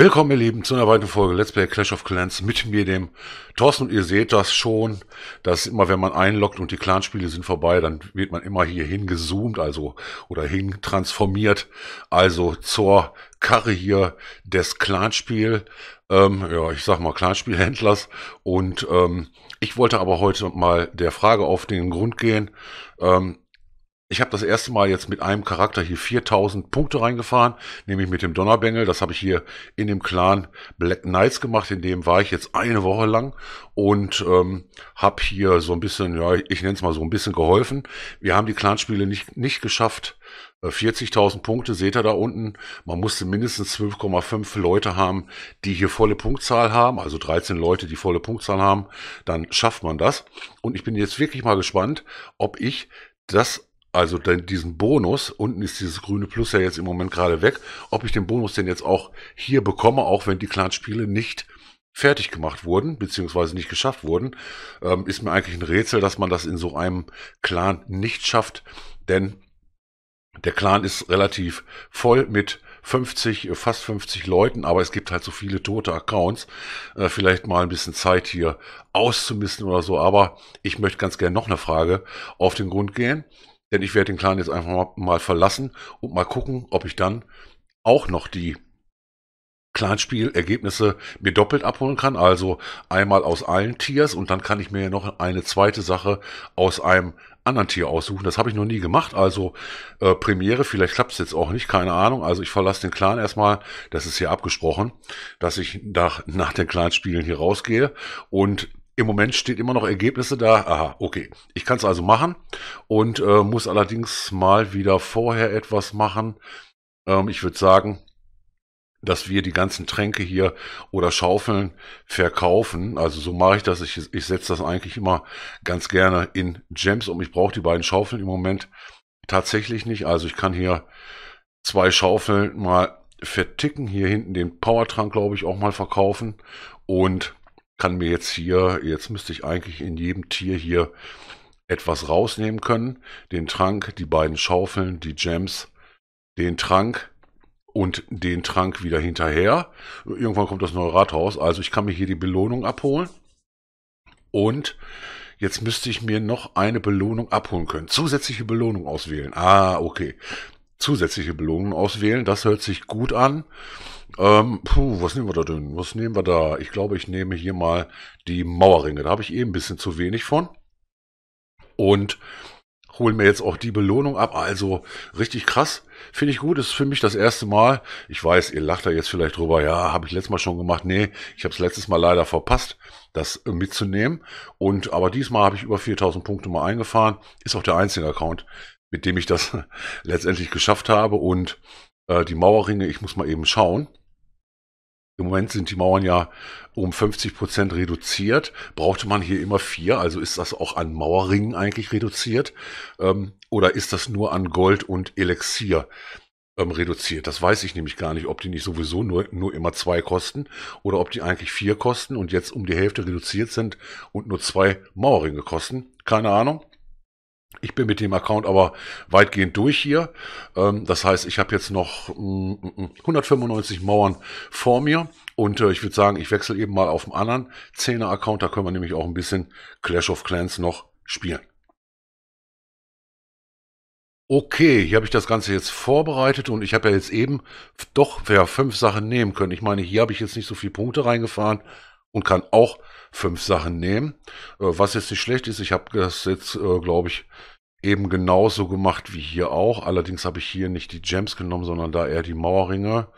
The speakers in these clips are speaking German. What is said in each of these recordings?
Willkommen, ihr Lieben, zu einer weiteren Folge Let's Play Clash of Clans mit mir, dem Thorsten. Und ihr seht das schon, dass immer, wenn man einloggt und die Clanspiele sind vorbei, dann wird man immer hier hingezoomt, also, oder hintransformiert, also zur Karre hier des Clanspiel, ähm, ja, ich sag mal Clanspielhändlers. Und ähm, ich wollte aber heute mal der Frage auf den Grund gehen, ähm, ich habe das erste Mal jetzt mit einem Charakter hier 4000 Punkte reingefahren, nämlich mit dem Donnerbengel. Das habe ich hier in dem Clan Black Knights gemacht, in dem war ich jetzt eine Woche lang und ähm, habe hier so ein bisschen, ja, ich nenne es mal so ein bisschen geholfen. Wir haben die Clanspiele nicht, nicht geschafft, 40.000 äh, Punkte, seht ihr da unten. Man musste mindestens 12,5 Leute haben, die hier volle Punktzahl haben, also 13 Leute, die volle Punktzahl haben. Dann schafft man das. Und ich bin jetzt wirklich mal gespannt, ob ich das also den, diesen Bonus, unten ist dieses grüne Plus ja jetzt im Moment gerade weg, ob ich den Bonus denn jetzt auch hier bekomme, auch wenn die Clanspiele nicht fertig gemacht wurden, beziehungsweise nicht geschafft wurden, ähm, ist mir eigentlich ein Rätsel, dass man das in so einem Clan nicht schafft, denn der Clan ist relativ voll mit 50, fast 50 Leuten, aber es gibt halt so viele tote Accounts. Äh, vielleicht mal ein bisschen Zeit hier auszumisten oder so. Aber ich möchte ganz gerne noch eine Frage auf den Grund gehen. Denn ich werde den Clan jetzt einfach mal, verlassen und mal gucken, ob ich dann auch noch die clanspiel mir doppelt abholen kann. Also einmal aus allen Tiers und dann kann ich mir noch eine zweite Sache aus einem anderen Tier aussuchen. Das habe ich noch nie gemacht. Also äh, Premiere, vielleicht klappt es jetzt auch nicht, keine Ahnung. Also ich verlasse den Clan erstmal. Das ist hier abgesprochen, dass ich nach, nach den clan hier rausgehe und im Moment steht immer noch Ergebnisse da. Aha, okay. Ich kann es also machen und äh, muss allerdings mal wieder vorher etwas machen. Ähm, ich würde sagen, dass wir die ganzen Tränke hier oder Schaufeln verkaufen. Also so mache ich das. Ich, ich setze das eigentlich immer ganz gerne in Gems um. Ich brauche die beiden Schaufeln im Moment tatsächlich nicht. Also ich kann hier zwei Schaufeln mal verticken. Hier hinten den Powertrank, glaube ich, auch mal verkaufen. Und kann mir jetzt hier, jetzt müsste ich eigentlich in jedem Tier hier etwas rausnehmen können. Den Trank, die beiden Schaufeln, die Gems, den Trank und den Trank wieder hinterher. Irgendwann kommt das neue Rathaus. Also ich kann mir hier die Belohnung abholen. Und jetzt müsste ich mir noch eine Belohnung abholen können. Zusätzliche Belohnung auswählen. Ah, okay zusätzliche Belohnungen auswählen. Das hört sich gut an. Ähm, puh, was nehmen wir da denn? Was nehmen wir da? Ich glaube, ich nehme hier mal die Mauerringe. Da habe ich eben eh ein bisschen zu wenig von. Und hole mir jetzt auch die Belohnung ab. Also richtig krass. Finde ich gut. Ist für mich das erste Mal. Ich weiß, ihr lacht da jetzt vielleicht drüber. Ja, habe ich letztes Mal schon gemacht. Nee, ich habe es letztes Mal leider verpasst, das äh, mitzunehmen. Und aber diesmal habe ich über 4000 Punkte mal eingefahren. Ist auch der einzige Account, mit dem ich das letztendlich geschafft habe. Und äh, die Mauerringe, ich muss mal eben schauen. Im Moment sind die Mauern ja um 50 Prozent reduziert. Brauchte man hier immer vier, also ist das auch an Mauerringen eigentlich reduziert? Ähm, oder ist das nur an Gold und Elixier ähm, reduziert? Das weiß ich nämlich gar nicht, ob die nicht sowieso nur, nur immer zwei kosten oder ob die eigentlich vier kosten und jetzt um die Hälfte reduziert sind und nur zwei Mauerringe kosten. Keine Ahnung. Ich bin mit dem Account aber weitgehend durch hier. Ähm, das heißt, ich habe jetzt noch 195 mm, mm, mm, Mauern vor mir. Und äh, ich würde sagen, ich wechsle eben mal auf einen anderen 10er Account. Da können wir nämlich auch ein bisschen Clash of Clans noch spielen. Okay, hier habe ich das Ganze jetzt vorbereitet und ich habe ja jetzt eben doch ja, fünf Sachen nehmen können. Ich meine, hier habe ich jetzt nicht so viele Punkte reingefahren und kann auch fünf Sachen nehmen. Äh, was jetzt nicht schlecht ist, ich habe das jetzt, äh, glaube ich, eben genauso gemacht wie hier auch. Allerdings habe ich hier nicht die Gems genommen, sondern da eher die Mauerringe.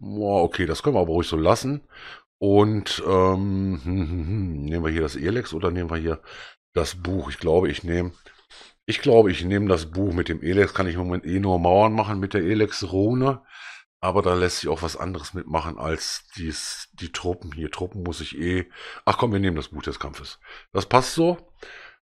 okay, das können wir aber ruhig so lassen. Und ähm, nehmen wir hier das Elex oder nehmen wir hier das Buch? Ich glaube, ich nehme ich glaube, ich nehme das Buch mit dem Elex. Kann ich im Moment eh nur Mauern machen mit der Elex-Rune. Aber da lässt sich auch was anderes mitmachen als dies, die Truppen hier. Truppen muss ich eh. Ach komm, wir nehmen das Buch des Kampfes. Das passt so.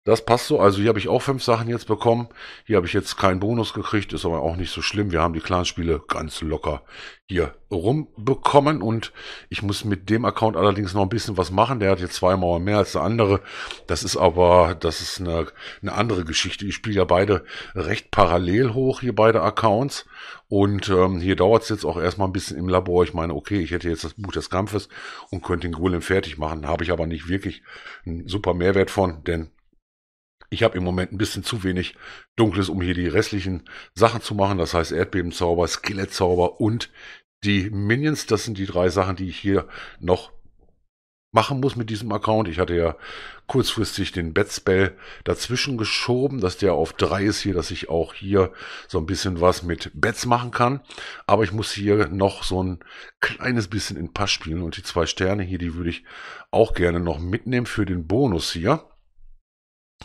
Das passt so. Also hier habe ich auch fünf Sachen jetzt bekommen. Hier habe ich jetzt keinen Bonus gekriegt, ist aber auch nicht so schlimm. Wir haben die Clanspiele ganz locker hier rumbekommen und ich muss mit dem Account allerdings noch ein bisschen was machen. Der hat jetzt zwei Mauern mehr als der andere. Das ist aber, das ist eine, eine andere Geschichte. Ich spiele ja beide recht parallel hoch, hier beide Accounts. Und ähm, hier dauert es jetzt auch erstmal ein bisschen im Labor. Ich meine, okay, ich hätte jetzt das Buch des Kampfes und könnte den Golem fertig machen. Habe ich aber nicht wirklich einen super Mehrwert von, denn ich habe im Moment ein bisschen zu wenig Dunkles, um hier die restlichen Sachen zu machen. Das heißt Erdbebenzauber, Skelettzauber und die Minions. Das sind die drei Sachen, die ich hier noch machen muss mit diesem Account. Ich hatte ja kurzfristig den Batspell dazwischen geschoben, dass der auf drei ist hier, dass ich auch hier so ein bisschen was mit Bats machen kann. Aber ich muss hier noch so ein kleines bisschen in Pass spielen und die zwei Sterne hier, die würde ich auch gerne noch mitnehmen für den Bonus hier.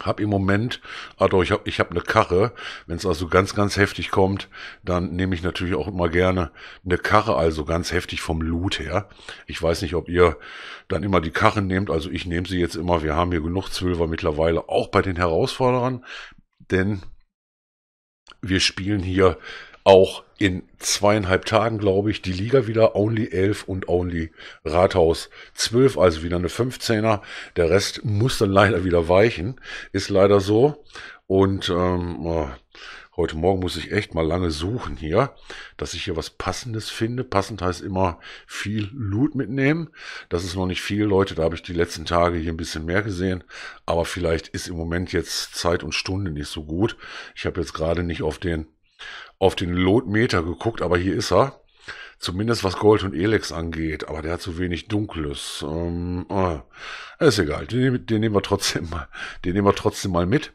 Hab im Moment, also ich habe ich hab eine Karre. Wenn es also ganz, ganz heftig kommt, dann nehme ich natürlich auch immer gerne eine Karre, also ganz heftig vom Loot her. Ich weiß nicht, ob ihr dann immer die Karre nehmt, also ich nehme sie jetzt immer. Wir haben hier genug Zwölfer mittlerweile, auch bei den Herausforderern, denn wir spielen hier auch in zweieinhalb Tagen, glaube ich, die Liga wieder Only 11 und Only Rathaus 12, also wieder eine 15er. Der Rest muss dann leider wieder weichen, ist leider so. Und ähm, oh, heute Morgen muss ich echt mal lange suchen hier, dass ich hier was Passendes finde. Passend heißt immer viel Loot mitnehmen. Das ist noch nicht viel, Leute, da habe ich die letzten Tage hier ein bisschen mehr gesehen. Aber vielleicht ist im Moment jetzt Zeit und Stunde nicht so gut. Ich habe jetzt gerade nicht auf den auf den Lotmeter geguckt, aber hier ist er. Zumindest was Gold und Elex angeht, aber der hat zu wenig Dunkles. Ähm, ah, ist egal, den, den, nehmen wir trotzdem mal, den nehmen wir trotzdem mal mit.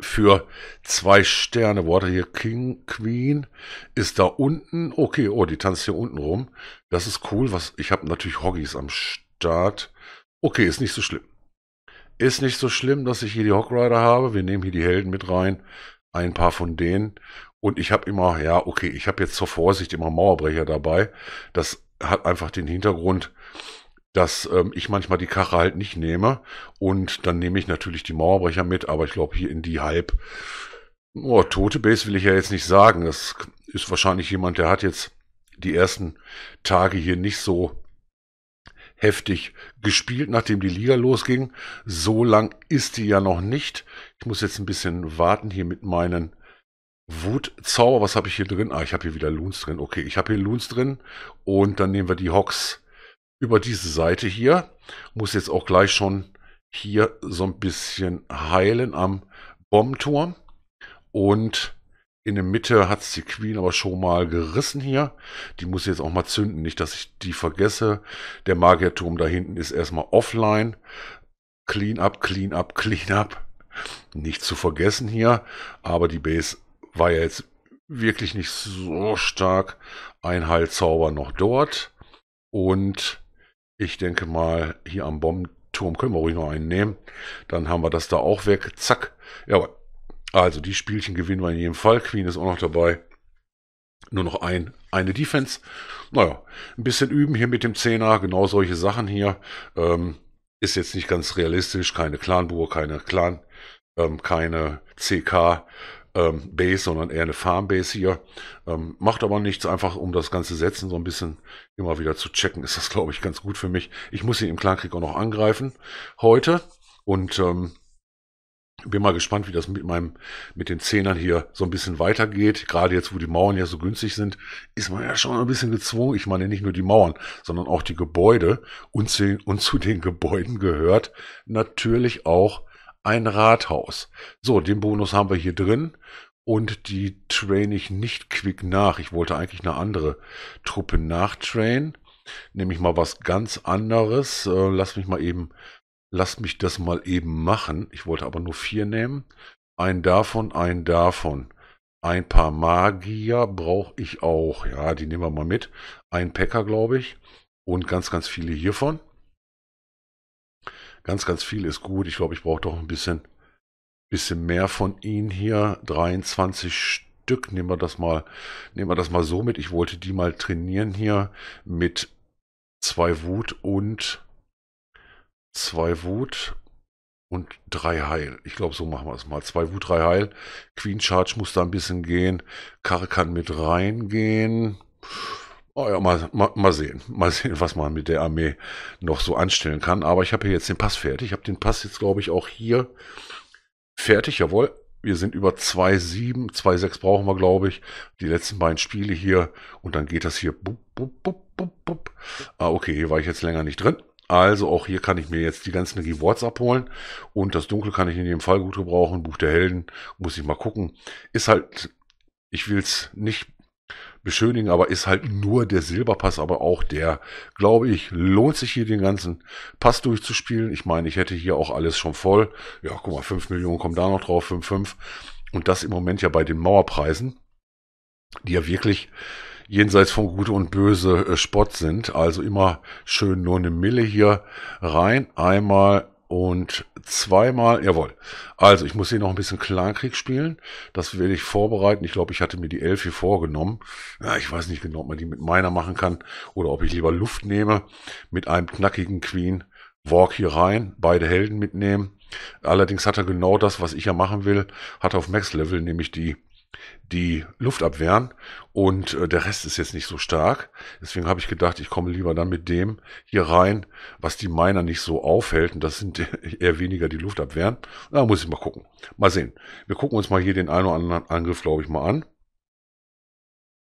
Für zwei Sterne Water hier King Queen ist da unten. Okay, oh, die tanzt hier unten rum. Das ist cool. Was ich habe natürlich Hoggies am Start. Okay, ist nicht so schlimm. Ist nicht so schlimm, dass ich hier die Hog Rider habe. Wir nehmen hier die Helden mit rein. Ein paar von denen. Und ich habe immer, ja, okay, ich habe jetzt zur Vorsicht immer Mauerbrecher dabei. Das hat einfach den Hintergrund, dass ähm, ich manchmal die Karre halt nicht nehme. Und dann nehme ich natürlich die Mauerbrecher mit, aber ich glaube hier in die halb. Oh, tote Base will ich ja jetzt nicht sagen. Das ist wahrscheinlich jemand, der hat jetzt die ersten Tage hier nicht so heftig gespielt, nachdem die Liga losging. So lang ist die ja noch nicht. Ich muss jetzt ein bisschen warten hier mit meinen Wutzauber, was habe ich hier drin? Ah, ich habe hier wieder Loons drin. Okay, ich habe hier Loons drin und dann nehmen wir die Hocks über diese Seite hier. Muss jetzt auch gleich schon hier so ein bisschen heilen am Bombenturm. Und in der Mitte hat es die Queen aber schon mal gerissen hier. Die muss jetzt auch mal zünden, nicht dass ich die vergesse. Der Magierturm da hinten ist erstmal offline. Clean up, clean up, clean up. Nicht zu vergessen hier, aber die Base war ja jetzt wirklich nicht so stark ein Heilzauber noch dort. Und ich denke mal, hier am Bombenturm können wir ruhig noch einen nehmen. Dann haben wir das da auch weg. Zack. Ja, aber also die Spielchen gewinnen wir in jedem Fall. Queen ist auch noch dabei. Nur noch ein, eine Defense. Naja, ein bisschen üben hier mit dem Zehner. Genau solche Sachen hier. Ähm, ist jetzt nicht ganz realistisch. Keine Clanburg, keine Clan, ähm, keine CK ähm, Base, sondern eher eine Farmbase hier. Ähm, macht aber nichts, einfach um das ganze Setzen so ein bisschen immer wieder zu checken, ist das, glaube ich, ganz gut für mich. Ich muss sie im Clankrieg auch noch angreifen heute und ähm, bin mal gespannt, wie das mit meinem, mit den Zehnern hier so ein bisschen weitergeht. Gerade jetzt, wo die Mauern ja so günstig sind, ist man ja schon ein bisschen gezwungen. Ich meine nicht nur die Mauern, sondern auch die Gebäude. und zu den Gebäuden gehört natürlich auch ein Rathaus. So, den Bonus haben wir hier drin. Und die train ich nicht quick nach. Ich wollte eigentlich eine andere Truppe nachtrainen. Nämlich mal was ganz anderes. Äh, lass mich mal eben, lass mich das mal eben machen. Ich wollte aber nur vier nehmen. Ein davon, ein davon. Ein paar Magier brauche ich auch. Ja, die nehmen wir mal mit. Ein Packer, glaube ich. Und ganz, ganz viele hiervon. Ganz, ganz viel ist gut. Ich glaube, ich brauche doch ein bisschen, bisschen mehr von ihnen hier. 23 Stück. Nehmen wir das mal, nehmen wir das mal so mit. Ich wollte die mal trainieren hier mit zwei Wut und zwei Wut und drei Heil. Ich glaube, so machen wir es mal. Zwei Wut, drei Heil. Queen Charge muss da ein bisschen gehen. Karre kann mit reingehen. Oh ja, mal, mal, mal, sehen. Mal sehen, was man mit der Armee noch so anstellen kann. Aber ich habe hier jetzt den Pass fertig. Ich habe den Pass jetzt, glaube ich, auch hier fertig. Jawohl. Wir sind über 2,7, 2,6 brauchen wir, glaube ich. Die letzten beiden Spiele hier. Und dann geht das hier. Bup, bup, bup, bup, bup. Ah, okay, hier war ich jetzt länger nicht drin. Also auch hier kann ich mir jetzt die ganzen Rewards abholen. Und das Dunkel kann ich in jedem Fall gut gebrauchen. Buch der Helden, muss ich mal gucken. Ist halt, ich will es nicht beschönigen, aber ist halt nur der Silberpass, aber auch der, glaube ich, lohnt sich hier den ganzen Pass durchzuspielen. Ich meine, ich hätte hier auch alles schon voll. Ja, guck mal, 5 Millionen kommen da noch drauf, 5, 5. Und das im Moment ja bei den Mauerpreisen, die ja wirklich jenseits von Gute und Böse äh, Spott sind. Also immer schön nur eine Mille hier rein. Einmal und zweimal, jawohl. Also, ich muss hier noch ein bisschen Klankrieg spielen. Das werde ich vorbereiten. Ich glaube, ich hatte mir die Elf hier vorgenommen. Ja, ich weiß nicht genau, ob man die mit meiner machen kann oder ob ich lieber Luft nehme mit einem knackigen Queen. Walk hier rein, beide Helden mitnehmen. Allerdings hat er genau das, was ich ja machen will, hat auf Max-Level, nämlich die die Luftabwehren und äh, der Rest ist jetzt nicht so stark. Deswegen habe ich gedacht, ich komme lieber dann mit dem hier rein, was die Miner nicht so aufhält und das sind eher weniger die Luftabwehren. Da muss ich mal gucken. Mal sehen. Wir gucken uns mal hier den einen oder anderen Angriff, glaube ich, mal an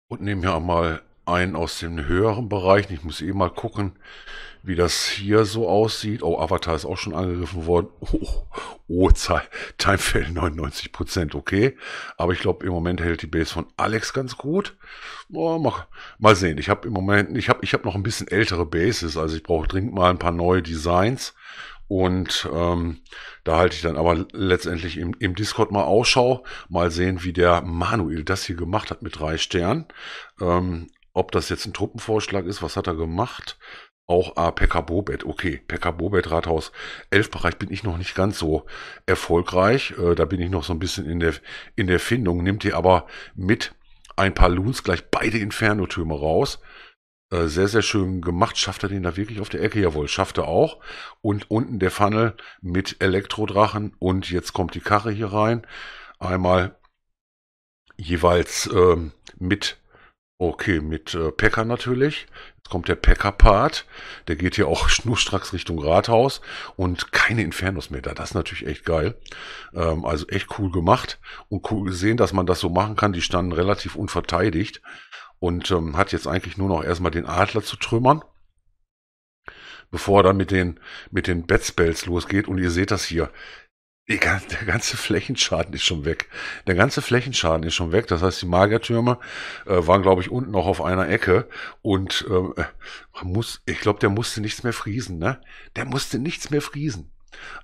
und nehmen hier auch mal einen aus den höheren Bereichen. Ich muss eben eh mal gucken, wie das hier so aussieht. Oh, Avatar ist auch schon angegriffen worden. Oh, oh Timefail 99%, okay. Aber ich glaube, im Moment hält die Base von Alex ganz gut. Oh, mach, mal sehen. Ich habe im Moment, ich habe ich hab noch ein bisschen ältere Bases. Also ich brauche dringend mal ein paar neue Designs. Und ähm, da halte ich dann aber letztendlich im, im Discord mal Ausschau, mal sehen, wie der Manuel das hier gemacht hat mit drei Sternen. Ähm, ob das jetzt ein Truppenvorschlag ist, was hat er gemacht? Auch ah, Pekka Bobet, okay, Pekka Bobet Rathaus. Elfbereich bin ich noch nicht ganz so erfolgreich. Äh, da bin ich noch so ein bisschen in der, in der Findung. Nimmt ihr aber mit ein paar Loons gleich beide Inferno-Türme raus äh, sehr, sehr schön gemacht. Schafft er den da wirklich auf der Ecke? Jawohl, schafft er auch. Und unten der Funnel mit Elektrodrachen. Und jetzt kommt die Karre hier rein. Einmal jeweils ähm, mit Okay, mit äh, Packer natürlich. Jetzt kommt der Packer-Part. Der geht hier auch schnurstracks Richtung Rathaus und keine Infernos mehr da. Das ist natürlich echt geil. Ähm, also echt cool gemacht und cool gesehen, dass man das so machen kann. Die standen relativ unverteidigt und ähm, hat jetzt eigentlich nur noch erstmal den Adler zu trümmern bevor er dann mit den, mit den Bedspells losgeht. Und ihr seht das hier der ganze Flächenschaden ist schon weg. Der ganze Flächenschaden ist schon weg. Das heißt, die Magertürme äh, waren, glaube ich, unten noch auf einer Ecke. Und äh, muss, ich glaube, der musste nichts mehr friesen. Ne? Der musste nichts mehr friesen.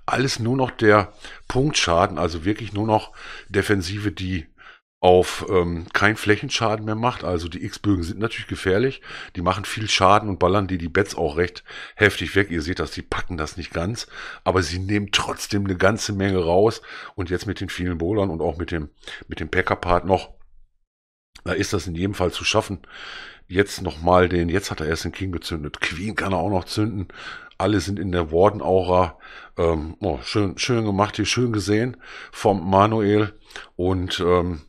Alles nur noch der Punktschaden, also wirklich nur noch Defensive, die auf ähm, keinen Flächenschaden mehr macht. Also die X-Bögen sind natürlich gefährlich. Die machen viel Schaden und ballern die die Bets auch recht heftig weg. Ihr seht das, die packen das nicht ganz, aber sie nehmen trotzdem eine ganze Menge raus. Und jetzt mit den vielen Bowlern und auch mit dem, mit dem Packer-Part noch, da ist das in jedem Fall zu schaffen. Jetzt nochmal den, jetzt hat er erst den King gezündet. Queen kann er auch noch zünden. Alle sind in der Warden-Aura. Ähm, oh, schön, schön gemacht hier, schön gesehen vom Manuel. Und ähm,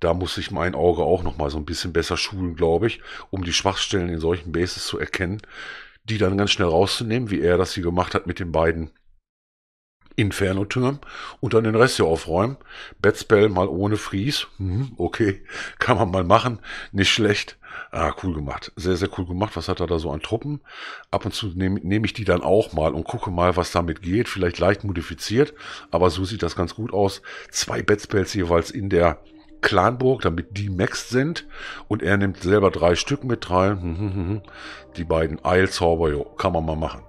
da muss ich mein Auge auch nochmal so ein bisschen besser schulen, glaube ich, um die Schwachstellen in solchen Bases zu erkennen, die dann ganz schnell rauszunehmen, wie er das hier gemacht hat mit den beiden Inferno-Türmen und dann den Rest hier aufräumen. Batspell mal ohne Fries. Hm, okay, kann man mal machen. Nicht schlecht. Ah, cool gemacht. Sehr, sehr cool gemacht. Was hat er da so an Truppen? Ab und zu nehme nehm ich die dann auch mal und gucke mal, was damit geht. Vielleicht leicht modifiziert, aber so sieht das ganz gut aus. Zwei Batspells jeweils in der Clanburg, damit die Max sind. Und er nimmt selber drei Stück mit rein. Hm, hm, hm, die beiden Eilzauber, jo, kann man mal machen.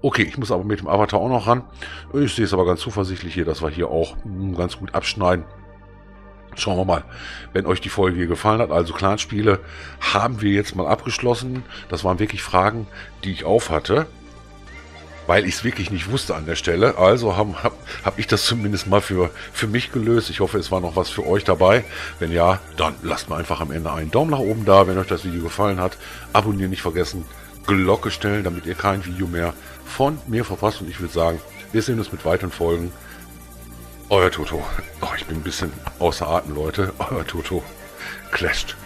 Okay, ich muss aber mit dem Avatar auch noch ran. Ich sehe es aber ganz zuversichtlich hier, dass wir hier auch ganz gut abschneiden. Schauen wir mal, wenn euch die Folge hier gefallen hat. Also Clanspiele haben wir jetzt mal abgeschlossen. Das waren wirklich Fragen, die ich auf hatte weil ich es wirklich nicht wusste an der Stelle. Also habe hab, hab ich das zumindest mal für, für mich gelöst. Ich hoffe, es war noch was für euch dabei. Wenn ja, dann lasst mir einfach am Ende einen Daumen nach oben da, wenn euch das Video gefallen hat. Abonnieren nicht vergessen, Glocke stellen, damit ihr kein Video mehr von mir verpasst. Und ich würde sagen, wir sehen uns mit weiteren Folgen. Euer Toto. Oh, ich bin ein bisschen außer Atem, Leute. Euer Toto. Clashed.